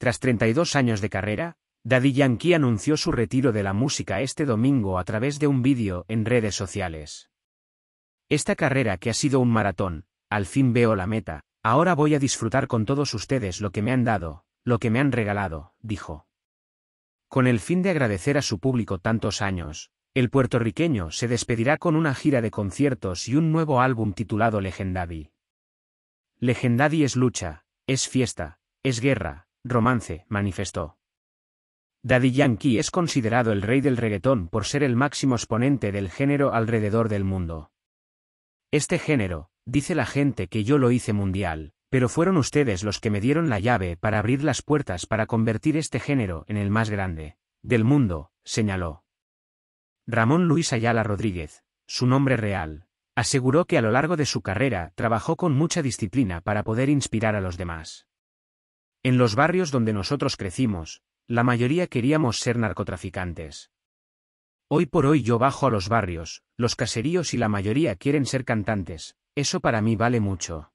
Tras 32 años de carrera, Daddy Yankee anunció su retiro de la música este domingo a través de un vídeo en redes sociales. Esta carrera que ha sido un maratón, al fin veo la meta, ahora voy a disfrutar con todos ustedes lo que me han dado, lo que me han regalado, dijo. Con el fin de agradecer a su público tantos años, el puertorriqueño se despedirá con una gira de conciertos y un nuevo álbum titulado Legendadi. Legendadi es lucha, es fiesta, es guerra, Romance, manifestó. Daddy Yankee es considerado el rey del reggaetón por ser el máximo exponente del género alrededor del mundo. Este género, dice la gente que yo lo hice mundial, pero fueron ustedes los que me dieron la llave para abrir las puertas para convertir este género en el más grande del mundo, señaló. Ramón Luis Ayala Rodríguez, su nombre real, aseguró que a lo largo de su carrera trabajó con mucha disciplina para poder inspirar a los demás. En los barrios donde nosotros crecimos, la mayoría queríamos ser narcotraficantes. Hoy por hoy yo bajo a los barrios, los caseríos y la mayoría quieren ser cantantes, eso para mí vale mucho.